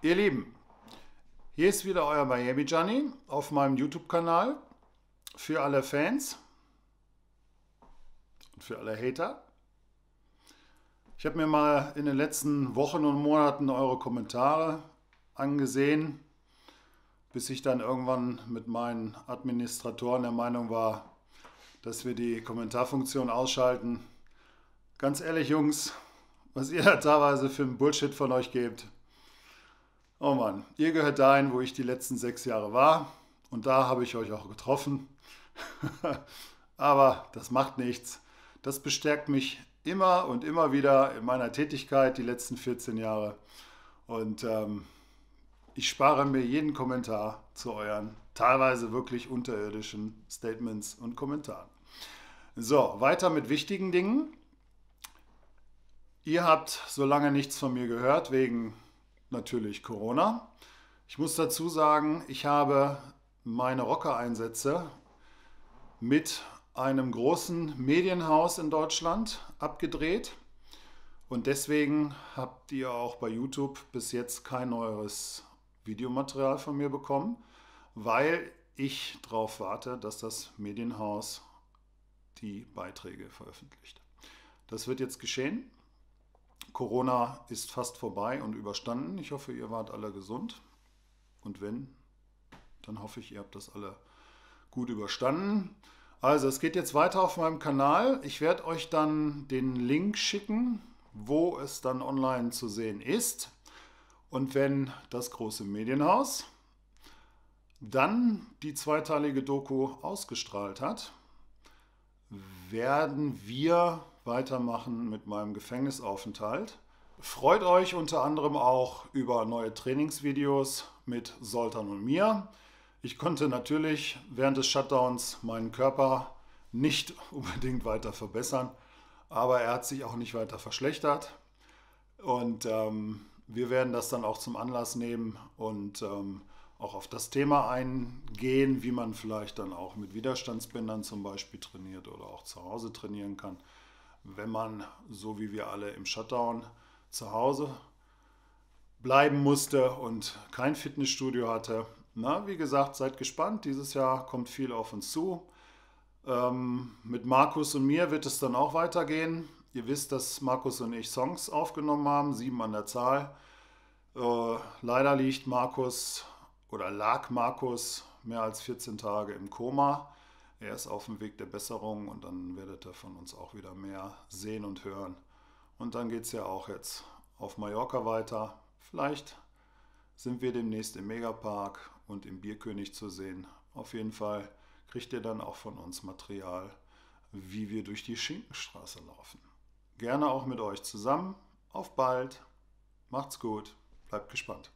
Ihr Lieben, hier ist wieder euer Miami Johnny auf meinem YouTube-Kanal für alle Fans und für alle Hater. Ich habe mir mal in den letzten Wochen und Monaten eure Kommentare angesehen, bis ich dann irgendwann mit meinen Administratoren der Meinung war, dass wir die Kommentarfunktion ausschalten. Ganz ehrlich, Jungs, was ihr da teilweise für einen Bullshit von euch gebt, Oh Mann, ihr gehört dahin, wo ich die letzten sechs Jahre war. Und da habe ich euch auch getroffen. Aber das macht nichts. Das bestärkt mich immer und immer wieder in meiner Tätigkeit die letzten 14 Jahre. Und ähm, ich spare mir jeden Kommentar zu euren teilweise wirklich unterirdischen Statements und Kommentaren. So, weiter mit wichtigen Dingen. Ihr habt so lange nichts von mir gehört wegen natürlich Corona. Ich muss dazu sagen, ich habe meine Rockereinsätze mit einem großen Medienhaus in Deutschland abgedreht. Und deswegen habt ihr auch bei YouTube bis jetzt kein neues Videomaterial von mir bekommen, weil ich darauf warte, dass das Medienhaus die Beiträge veröffentlicht. Das wird jetzt geschehen. Corona ist fast vorbei und überstanden. Ich hoffe, ihr wart alle gesund. Und wenn, dann hoffe ich, ihr habt das alle gut überstanden. Also, es geht jetzt weiter auf meinem Kanal. Ich werde euch dann den Link schicken, wo es dann online zu sehen ist. Und wenn das große Medienhaus dann die zweiteilige Doku ausgestrahlt hat, werden wir weitermachen mit meinem Gefängnisaufenthalt. Freut euch unter anderem auch über neue Trainingsvideos mit Soltan und mir. Ich konnte natürlich während des Shutdowns meinen Körper nicht unbedingt weiter verbessern, aber er hat sich auch nicht weiter verschlechtert. Und ähm, wir werden das dann auch zum Anlass nehmen und ähm, auch auf das Thema eingehen, wie man vielleicht dann auch mit Widerstandsbändern zum Beispiel trainiert oder auch zu Hause trainieren kann wenn man, so wie wir alle im Shutdown zu Hause bleiben musste und kein Fitnessstudio hatte. Na, wie gesagt, seid gespannt. Dieses Jahr kommt viel auf uns zu. Ähm, mit Markus und mir wird es dann auch weitergehen. Ihr wisst, dass Markus und ich Songs aufgenommen haben, sieben an der Zahl. Äh, leider liegt Markus oder lag Markus mehr als 14 Tage im Koma er ist auf dem Weg der Besserung und dann werdet ihr von uns auch wieder mehr sehen und hören. Und dann geht es ja auch jetzt auf Mallorca weiter. Vielleicht sind wir demnächst im Megapark und im Bierkönig zu sehen. Auf jeden Fall kriegt ihr dann auch von uns Material, wie wir durch die Schinkenstraße laufen. Gerne auch mit euch zusammen. Auf bald. Macht's gut. Bleibt gespannt.